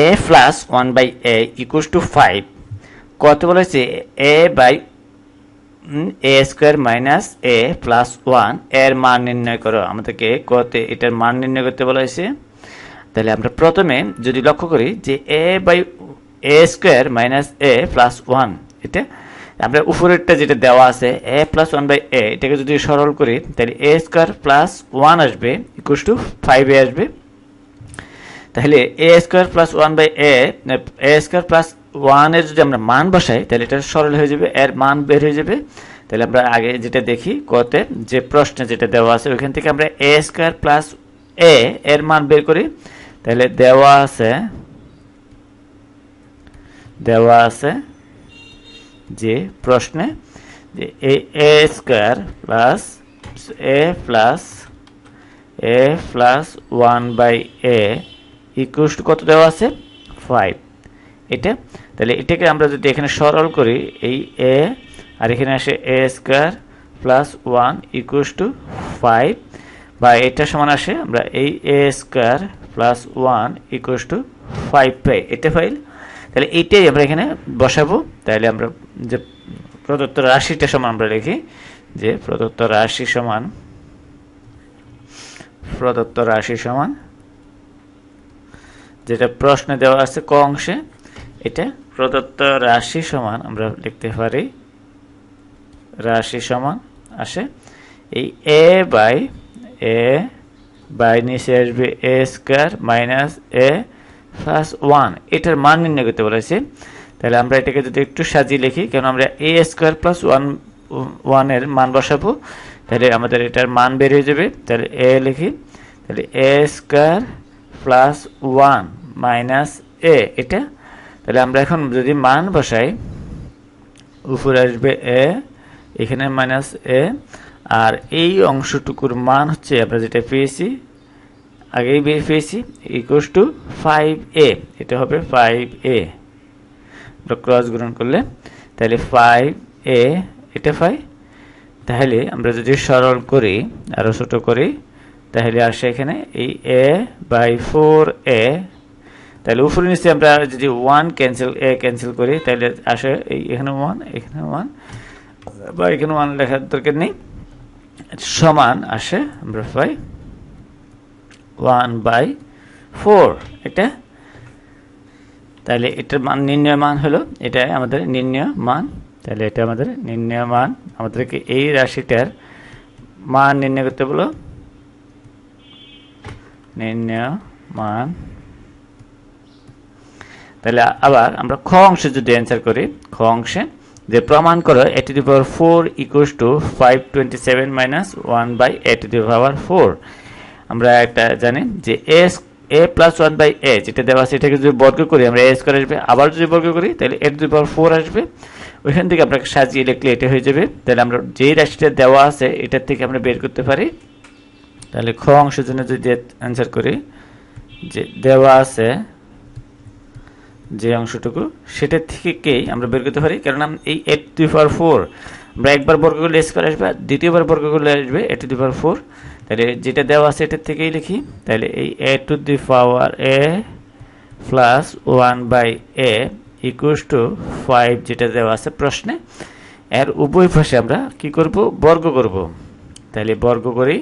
A plus one by a equals to five কত বলেছে a by a square minus a plus one এর মান নির্ণয় করো আমাদেরকে কতে এটার মান নির্ণয় করতে বলা হয়েছে তাহলে আমরা প্রথমে যদি লক্ষ্য করি যে a by a square minus a plus one এটা আমরা উপরেরটা যেটা দেওয়া আছে a plus one by a এটাকে যদি সরল করি তাহলে এ স্কোয়ার প্লাস ওয়ান আসবে ইকুয়াস টু ফাইভে আসবে তাহলে a square plus one by a a square plus ওয়ানের যদি আমরা মান বসাই তাহলে এটা সরল হয়ে যাবে এর মান বের হয়ে যাবে তাহলে আমরা আগে যেটা দেখি কতে যে প্রশ্নে যেটা দেওয়া আছে ওইখান থেকে আমরা এ স্কোয়ার প্লাস এ এর মান বের করি তাহলে দেওয়া আছে দেওয়া আছে যে প্রশ্নে যে a a square plus a plus a plus one by a equal to কত দেওয়া আছে ফাইভ এটা তাহলে এটাকে আমরা যদি এখানে সরল করি এই এ আর এখানে আসে a square plus one equal to five বা এটা সমান আসে আমরা এই a square plus one equal to five পাই এটা ফাইল তাহলে এইটাই আমরা এখানে বসাবো তাহলে আমরা যে প্রদত্ত রাশিটা সমান আমরা লিখি যে প্রদত্ত রাশি সমান প্রদত্ত রাশি সমান যেটা প্রশ্নে দেওয়া আছে ক অংশে এটা প্রদত্ত রাশি সমান আমরা লিখতে পারি রাশি সমান আসে এই এ বাই এ বাই নিচে আসবে a square minus a plus one এটার মান নির্ণয় করতে বলেছে তাহলে আমরা এটাকে যদি একটু সাজিয়ে লিখি কেন আমরা এ স্কোয়ার প্লাস ওয়ান ওয়ানের মান বসাবো তাহলে আমাদের এটার মান বের হয়ে যাবে তাহলে এ লিখি তাহলে a square plus one minus a এটা তাহলে আমরা এখন যদি মান বসাই উপরে আসবে এ এখানে মাইনাস এ আর এই অংশটুকুর মান হচ্ছে আমরা যেটা পেয়েছি আগেই বের পেয়েছি ইকুয়াস টু ফাইভ এ এটা হবে ফাইভ এ আমরা ক্রস গ্রহণ করলে তাহলে ফাইভ এ এটা ফাইভ তাহলে আমরা যদি সরল করি আরও ছোটো করি তাহলে আসে এখানে এই এ বাই ফোর এ তাহলে উপরে নিচে আমরা যদি ওয়ান ক্যান্সেল এ ক্যান্সেল করি তাহলে আসে এই এখানে ওয়ান এখানে ওয়ান বা এখানে ওয়ান লেখার দরকার নেই সমান আসে আমরা পাই ওয়ান বাই ফোর এটা তাহলে এটার মান নির্ণয় মান হলো এটা আমাদের নির্ণয় মান তাহলে এটা আমাদের নির্ণয় মান আমাদেরকে এই রাশিটার মান নির্ণয় করতে বলো নির্ণয় মান তাহলে আবার আমরা খ অংশে যদি অ্যান্সার করি খ অংশে যে প্রমাণ করো to power four to five twenty seven minus one by a to power four আমরা একটা জানি যে as a plus one by a যেটা দেওয়া আছে এটাকে যদি বর্গ করি আমরা এস স্কোয়ার আসবে আবার যদি বর্গ করি তাহলে এ টু পাওয়ার ফোর আসবে ওইখান থেকে আপনাকে সাজিয়ে লিখলে এটা হয়ে যাবে তাহলে আমরা যেই রাশিটা দেওয়া আছে এটার থেকে আমরা বের করতে পারি তাহলে খ অংশের জন্য যদি অ্যান্সার করি যে দেওয়া আছে যে অংশটুকু সেটা থেকেই আমরা বের করতে পারি কারণ এই এট টু পাওয়ার ফোর আমরা একবার বর্গ করলে স্কোয়ার আসবে দ্বিতীয়বার বর্গ করলে আসবে এ টু দি পাওয়ার ফোর তাহলে যেটা দেওয়া আছে এটার থেকেই লিখি তাহলে এই a to the power a plus one by a equals to five যেটা দেওয়া আছে প্রশ্নে এর উভয় পাশে আমরা কি করব বর্গ করব তাহলে বর্গ করি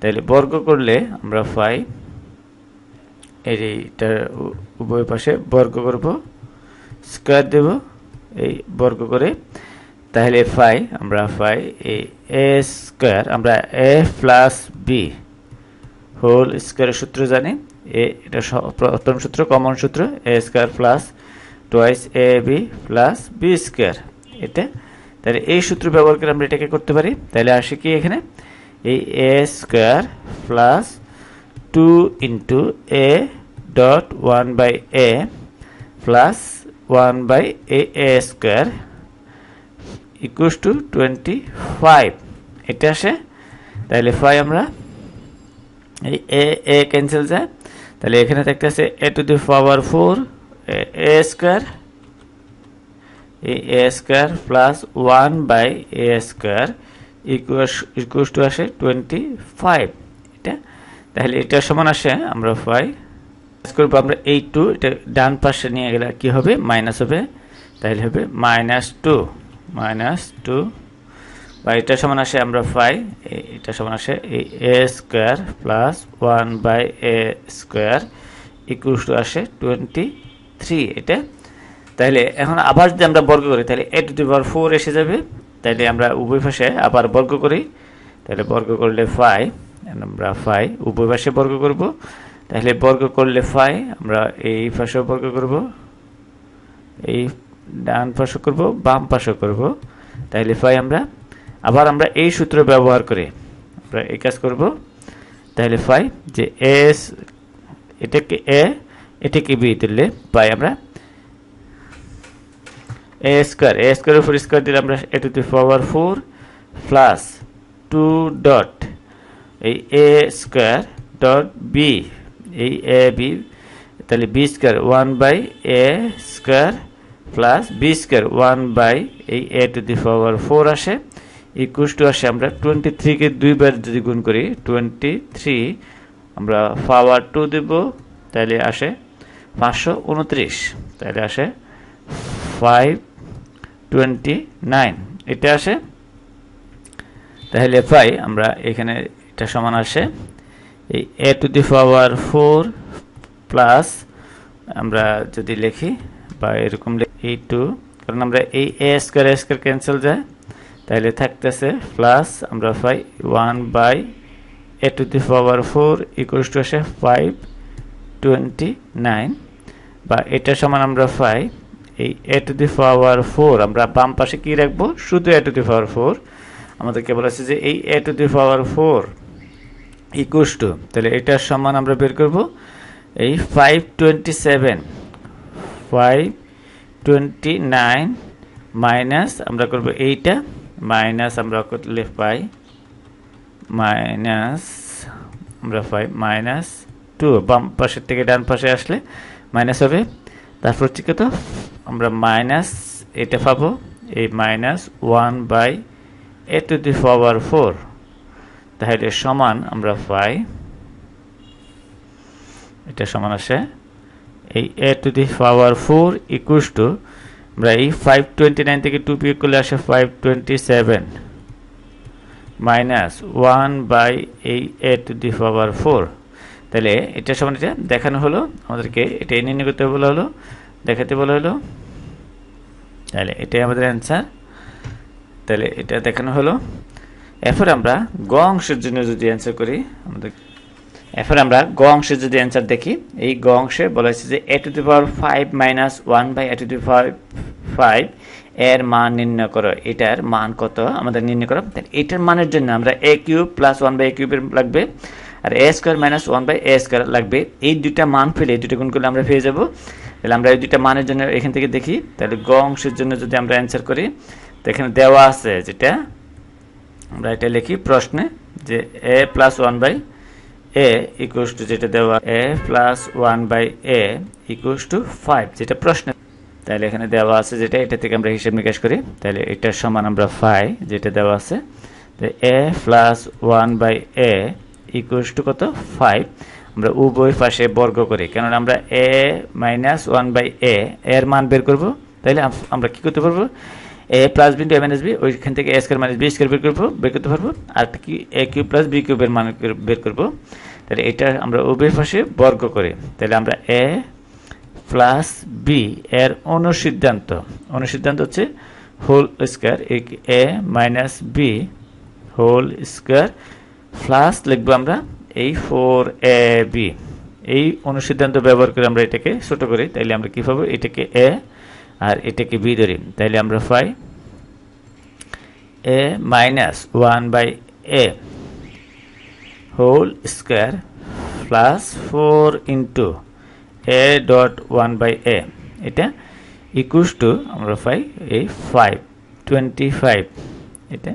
তাহলে বর্গ করলে আমরা এর এইটার উভয় পাশে বর্গ করব স্কোয়ার দেব এই বর্গ করে তাহলে ফাই আমরা ফাই এ স্কোয়ার আমরা এ প্লাস বি হোল স্কোয়ারের সূত্র জানি এ এটা প্রথম সূত্র কমন সূত্র a square plus twice a b plus b square এটা তাহলে এই সূত্র ব্যবহার করে আমরা এটাকে করতে পারি তাহলে আসে কি এখানে এই a square plus two into a dot one by a plus one by a a square equals to twenty five এটা আসে তাহলে ফাইভ আমরা এই এ এ ক্যান্সেল যায় তাহলে এখানে থাকতে আছে a to the power four a square এই a square plus one by a square equals to আসে টোয়েন্টি ফাইভ এটা তাহলে এটা সমান আসে আমরা ফাইভ করবো আমরা এই টু এটা ডান পাশে নিয়ে গেলে কি হবে মাইনাস হবে তাহলে হবে মাইনাস টু মাইনাস টু বা এটা সমান আসে আমরা ফাইভ এটা সমান আসে এই a square plus one by a square equal to আসে টোয়েন্টি থ্রি এটা তাহলে এখন আবার যদি আমরা বর্গ করি তাহলে a to the power four এসে যাবে তাইলে আমরা উভয় পাশে আবার বর্গ করি তাহলে বর্গ করলে ফাই আমরা ফাই উভয় পাশে বর্গ করব তাহলে বর্গ করলে ফাই আমরা এই পাশেও বর্গ করব এই ডান পাশ করব বাম পাশ করব তাহলে ফাই আমরা আবার আমরা এই সূত্র ব্যবহার করে আমরা এই কাজ করব তাহলে ফাই যে এস এটাকে এ এটাকে বি তুললে পাই আমরা এ স্কোয়ার এ স্কোয়ারের উপর স্কোয়ার দিলে আমরা a to the power four plus two dot এই এ স্কোয়ার ডট বি এই এ বি তাহলে b square one by a square plus b square one by এই a to the power four আসে একুশ two আসে আমরা twenty থ্রিকে দুইবার যদি গুণ করি টোয়েন্টি থ্রি আমরা পাওয়ার টু দেব তাহলে আসে পাঁচশো উনত্রিশ তাহলে আসে ফাইভ টোয়েন্টি নাইন এটা আসে তাহলে পাই আমরা এখানে এটা সমান আসে এই a to the power four plus আমরা যদি লিখি বা এরকম এই টু কারণ আমরা এই a square a square cancel যায় তাহলে থাকতেছে প্লাস আমরা পাই one by a to the power four equals to আসে ফাইভ টোয়েন্টি নাইন বা এটা সমান আমরা পাই এই a to the power four আমরা বাম পাশে কি রাখবো শুধু এ টু দি পাওয়ার ফোর আমাদের কেবল আছে যে এই a to the power four equals to তাহলে এটার সমান আমরা বের করব এই five twenty seven five twenty nine minus আমরা করব এইটা মাইনাস আমরা করলে পাই মাইনাস আমরা পাই মাইনাস টু বাম পাশের থেকে ডান পাশে আসলে মাইনাস হবে তারপর হচ্ছে কত আমরা মাইনাস এটা পাবো এই minus one by a to the power four তাহলে সমান আমরা পাই এটা সমান আসে এই a to the power four equals to আমরা এই ফাইভ টোয়েন্টি নাইন থেকে টু বিয়োগ করলে আসে five twenty seven minus one by এই a to the power four তাহলে এটার সমান এটা দেখানো হলো আমাদেরকে এটা এনে নির্ণয় করতে বলা হলো দেখাতে বলা হলো তাহলে এটাই আমাদের অ্যান্সার তাহলে এটা দেখানো হলো এরপর আমরা গ অংশের জন্য যদি অ্যান্সার করি আমাদের এরপর আমরা গ অংশের যদি অ্যান্সার দেখি এই গ অংশে বলা হয়েছে যে a to the power five minus one by a to the power five এর মান নির্ণয় করো এটার মান কত আমাদের নির্ণয় করো এটার মানের জন্য আমরা a cube plus one by a কিউবের লাগবে আর a square minus one by a square লাগবে এই দুইটা মান ফেলে এই দুটো গুণ করলে আমরা পেয়ে যাবো তাহলে আমরা এই দুইটা মানের জন্য এখান থেকে দেখি তাহলে গ অংশের জন্য যদি আমরা অ্যান্সার করি তো এখানে দেওয়া আছে যেটা আমরা এটা লিখি প্রশ্নে যে a plus one by a equals to যেটা দেওয়া a plus one by a equals to five যেটা প্রশ্নে তাহলে এখানে দেওয়া আছে যেটা এটা থেকে আমরা হিসেব নিকাশ করি তাহলে এটার সমান আমরা ফাই যেটা দেওয়া আছে a plus one by a equals to কত ফাইভ আমরা উভয় পাশে বর্গ করি কেননা আমরা a minus one by a এর মান বের করব তাহলে আমরা কি করতে পারবো এ প্লাস বিন্দু এ মাইনাস বি ওইখান থেকে a square minus b square বের করবো বের করতে পারবো আর কি এ কিউ প্লাস বি কিউবের মান বের করবো তাহলে এটা আমরা উভয় পাশে বর্গ করি তাহলে আমরা এ প্লাস বি এর অনুসিদ্ধান্ত অনুসিদ্ধান্ত হচ্ছে whole square a minus b whole square plus লিখবো আমরা এই ফোর এ বি এই অনুসিদ্ধান্ত ব্যবহার করে আমরা এটাকে ছোট করি তাইলে আমরা কী পাবো এটাকে এ আর এটাকে বি ধরি তাইলে আমরা পাই a minus one by a whole square plus four into a dot one by a এটা ইকুয়াস টু আমরা পাই এই ফাইভ টোয়েন্টি ফাইভ এটা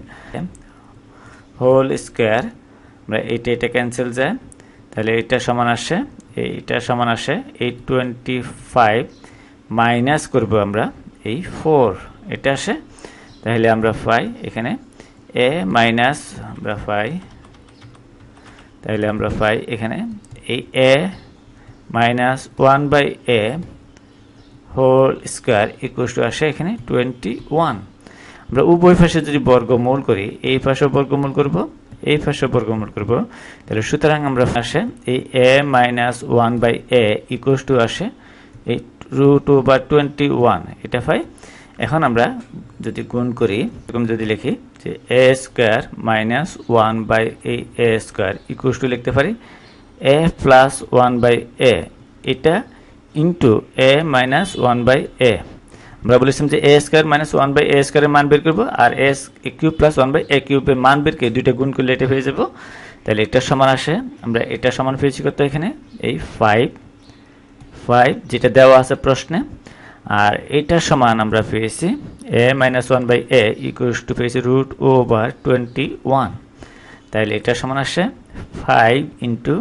হোল স্কোয়ার আমরা এইটা এটা ক্যান্সেল যায় তাহলে এটা সমান আসে এইটা সমান আসে এই টোয়েন্টি ফাইভ মাইনাস করবো আমরা এই ফোর এটা আসে তাহলে আমরা পাই এখানে এ মাইনাস আমরা পাই তাহলে আমরা পাই এখানে এই a minus one by a whole square equal to আসে এখানে টোয়েন্টি ওয়ান আমরা উভয় পাশে যদি বর্গমূল করি এই পাশে বর্গমূল করবো এই উপর বর্গমূল করব তাহলে সুতরাং আমরা আসে এই a minus one by a equals to আসে এই টু টু বা টোয়েন্টি ওয়ান এটা পাই এখন আমরা যদি গুণ করি এরকম যদি লিখি যে a square minus one by এই এ স্কোয়ার ইকুয়াস টু লিখতে পারি a plus one by a এটা into a minus one by a আমরা বলেছিলাম যে a square minus one by a স্কোয়ারের মান বের করবো আর এস a cube plus one by a কিউবের মান বের করে দুইটা গুণ করলে এটা হয়ে যাব তাহলে এটার সমান আসে আমরা এটা সমান পেয়েছি কত এখানে এই ফাইভ ফাইভ যেটা দেওয়া আছে প্রশ্নে আর এটার সমান আমরা পেয়েছি a minus one by a equals to পেয়েছি রুট ওভার টোয়েন্টি ওয়ান তাহলে এটার সমান আসে five into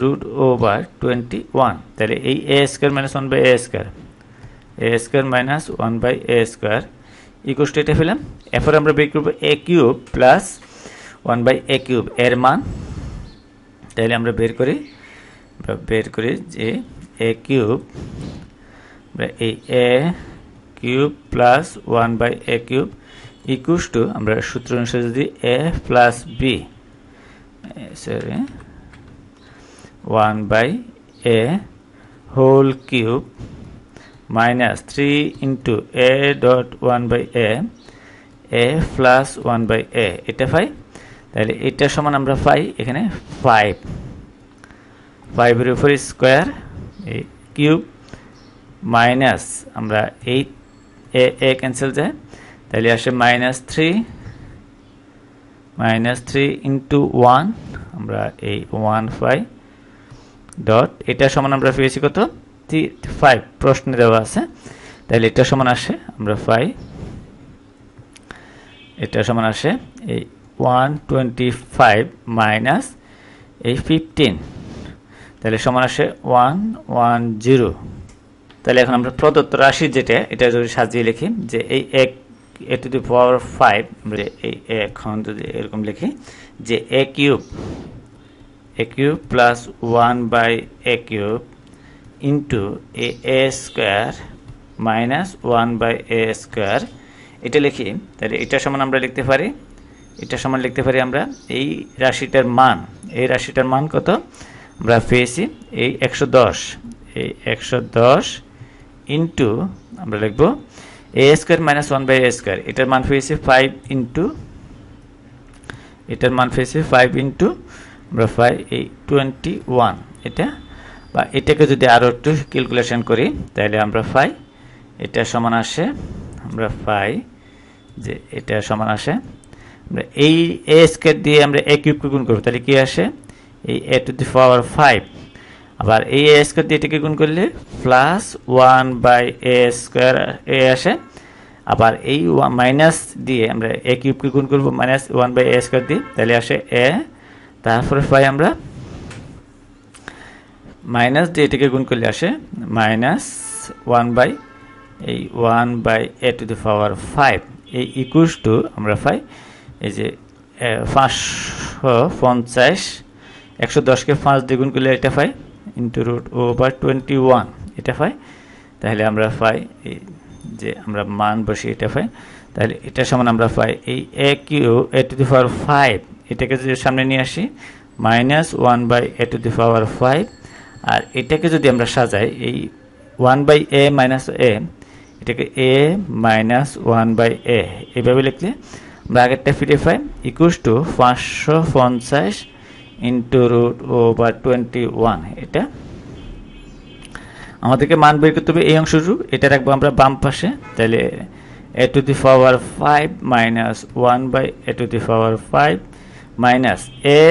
root over twenty one তাহলে এই a square minus one by a square a square minus one by a square equals to এটা পেলাম এরপর আমরা বের করবো a cube plus one by a cube এর মান তাহলে আমরা বের করি বের করি যে এ কিউব এই a cube plus one by a cube equals to আমরা সূত্র অনুসারে যদি a plus b sorry one by a whole cube minus 3 into a dot one by a a plus one by a এটা পাই তাহলে এটা সমান আমরা পাই এখানে ফাইভ ফাইভের এর উপর স্কয়ার এই কিউব মাইনাস আমরা এই এ এ ক্যান্সেল যায় তাহলে আসে minus three minus three into one আমরা এই ওয়ান ফাইভ ডট এটা সমান আমরা পেয়েছি কত থ্রি ফাইভ প্রশ্নে দেওয়া আছে তাহলে এটা সমান আসে আমরা ফাইভ এটা সমান আসে এই ওয়ান টোয়েন্টি ফাইভ মাইনাস এই ফিফটিন তাহলে সমান আসে ওয়ান ওয়ান জিরো তাহলে এখন আমরা প্রদত্ত রাশি যেটা এটা যদি সাজিয়ে লিখি যে এই এক এ টু দি পাওয়ার ফাইভ আমরা এই এখন যদি এরকম লিখি যে a cube a cube plus one by a cube into a a square minus one by a square এটা লিখি তাহলে এটা সমান আমরা লিখতে পারি এটা সমান লিখতে পারি আমরা এই রাশিটার মান এই রাশিটার মান কত আমরা পেয়েছি এই একশো দশ এই একশো দশ ইন্টু আমরা লিখব a square minus one by a square এটার মান পেয়েছি ফাইভ ইন্টু এটার মান পেয়েছি ফাইভ ইন্টু আমরা ফাইভ এই টোয়েন্টি ওয়ান এটা বা এটাকে যদি আরও একটু ক্যালকুলেশন করি তাহলে আমরা পাই এটা সমান আসে আমরা পাই যে এটা সমান আসে আমরা এই এ স্কোয়ার দিয়ে আমরা এ কিউব গুণ করবো তাহলে কী আসে এই a to the power five আবার এই এ স্কোয়ার দিয়ে এটাকে গুণ করলে plus one by a square a আসে আবার এই মাইনাস দিয়ে আমরা এ কিউবকে গুণ করবো minus one by a square দিয়ে তাহলে আসে এ তারপরে পাই আমরা মাইনাস দিয়ে এটাকে গুণ করলে আসে মাইনাস ওয়ান বাই এই one by a to the power five এই একুশ টু আমরা পাই এই যে পাঁচশো পঞ্চাশ একশো দশকে পাঁচ দ্বিগুণ করলে এটা পাই into root over twenty one এটা পাই তাহলে আমরা পাই এই যে আমরা মান বসি এটা পাই তাহলে এটার সমান আমরা পাই এই এ কিউ a to the power five এটাকে যদি সামনে নিয়ে আসি minus one by a to the power five আর এটাকে যদি আমরা সাজাই এই one by a minus a এটাকে a minus one by a এভাবে লিখলে আগেরটা ফিরে পাই ইকুয়াস টু পাঁচশো পঞ্চাশ into root over twenty one এটা আমাদেরকে মান বের করতে হবে এই অংশটুকু এটা রাখবো আমরা বাম পাশে তাহলে a to the power five minus one by a to the power five minus a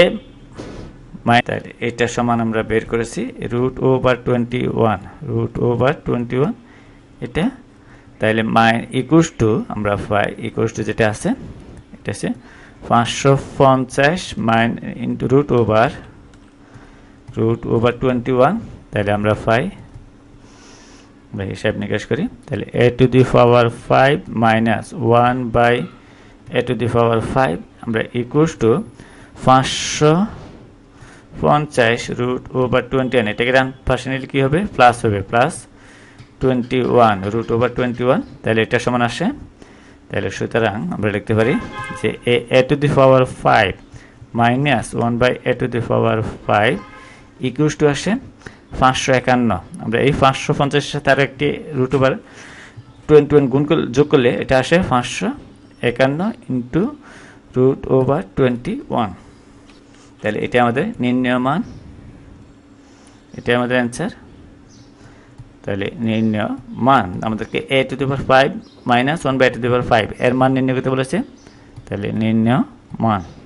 minus এটা সমান আমরা বের করেছি root over twenty one root over twenty one এটা তাহলে মাই একুশ টু আমরা ফাই একুশ টু যেটা আছে এটা আছে পাঁচশো পঞ্চাশ মাইন into root over root over twenty one তাহলে আমরা ফাই আমরা হিসাব নিকাশ করি তাহলে a to the power five minus one by a to the power five আমরা একুশ টু পাঁচশো পঞ্চাশ রুট ওভার টোয়েন্টি ওয়ান এটাকে ডান পাশে নিলে কী হবে প্লাস হবে plus twenty one root over twenty one তাহলে এটা সমান আসে তাহলে সুতরাং আমরা লিখতে পারি যে a a to the power five minus one by a to the power five equal to আসে পাঁচশো একান্ন আমরা এই পাঁচশো পঞ্চাশের সাথে আরও একটি রুট ওভার টোয়েন্টি ওয়ান গুণ করলে যোগ করলে এটা আসে পাঁচশো একান্ন into root over twenty one তাহলে এটা আমাদের নির্ণয় মান এটা আমাদের অ্যান্সার তাহলে নির্ণয় মান আমাদেরকে a to the five minus one by to the five এর মান নির্ণয় করতে বলেছে তাহলে নির্ণয় মান